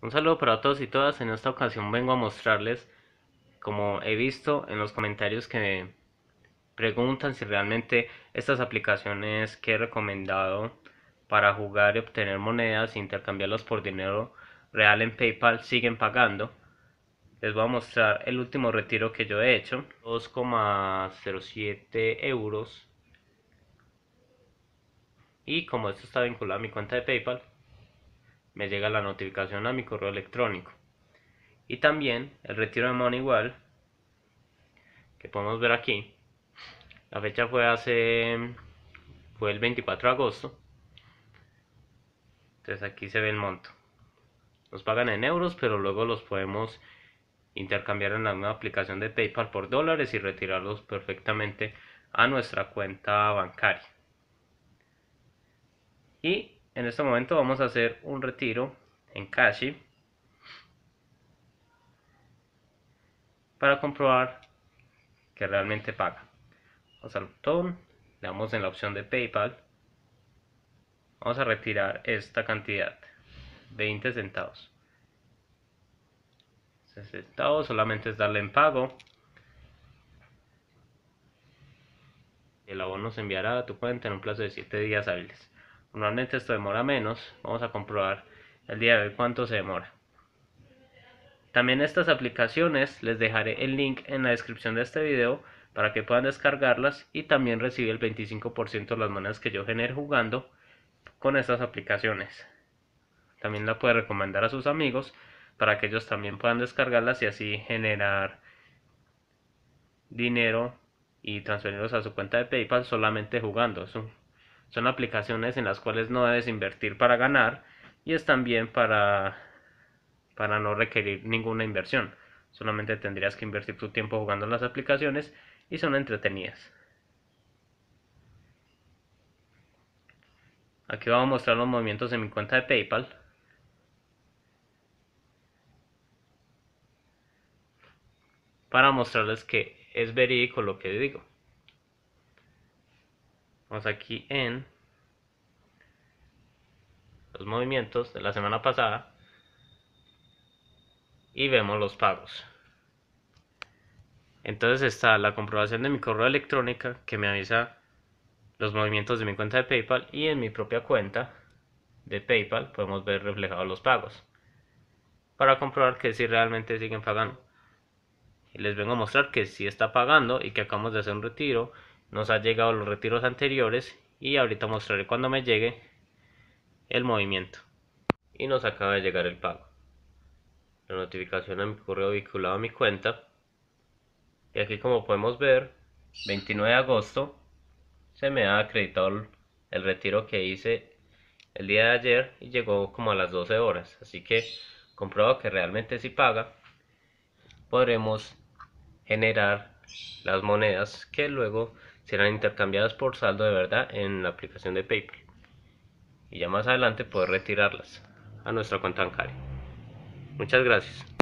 Un saludo para todos y todas. En esta ocasión vengo a mostrarles, como he visto en los comentarios que me preguntan si realmente estas aplicaciones que he recomendado para jugar y obtener monedas e intercambiarlas por dinero real en PayPal siguen pagando. Les voy a mostrar el último retiro que yo he hecho. 2,07 euros. Y como esto está vinculado a mi cuenta de PayPal, me llega la notificación a mi correo electrónico. Y también el retiro de MoneyWall que podemos ver aquí. La fecha fue hace, fue el 24 de agosto. Entonces aquí se ve el monto. Nos pagan en euros, pero luego los podemos intercambiar en la aplicación de PayPal por dólares y retirarlos perfectamente a nuestra cuenta bancaria. Y en este momento vamos a hacer un retiro en cash para comprobar que realmente paga. Vamos al botón, le damos en la opción de PayPal. Vamos a retirar esta cantidad, 20 centavos. centavos solamente es darle en pago. El abono se enviará a tu cuenta en un plazo de 7 días hábiles. Normalmente esto demora menos. Vamos a comprobar el día de hoy cuánto se demora. También estas aplicaciones les dejaré el link en la descripción de este video para que puedan descargarlas y también recibir el 25% de las monedas que yo genero jugando con estas aplicaciones. También la puede recomendar a sus amigos para que ellos también puedan descargarlas y así generar dinero y transferirlos a su cuenta de PayPal solamente jugando. Son aplicaciones en las cuales no debes invertir para ganar y es también para, para no requerir ninguna inversión. Solamente tendrías que invertir tu tiempo jugando en las aplicaciones y son entretenidas. Aquí vamos a mostrar los movimientos en mi cuenta de PayPal. Para mostrarles que es verídico lo que digo. Vamos aquí en los movimientos de la semana pasada y vemos los pagos. Entonces está la comprobación de mi correo electrónica que me avisa los movimientos de mi cuenta de PayPal y en mi propia cuenta de PayPal podemos ver reflejados los pagos para comprobar que si realmente siguen pagando. Y les vengo a mostrar que si está pagando y que acabamos de hacer un retiro nos ha llegado los retiros anteriores y ahorita mostraré cuando me llegue el movimiento y nos acaba de llegar el pago la notificación a mi correo vinculado a mi cuenta y aquí como podemos ver 29 de agosto se me ha acreditado el retiro que hice el día de ayer y llegó como a las 12 horas así que compruebo que realmente si paga podremos generar las monedas que luego serán intercambiadas por saldo de verdad en la aplicación de PayPal y ya más adelante poder retirarlas a nuestra cuenta bancaria. Muchas gracias.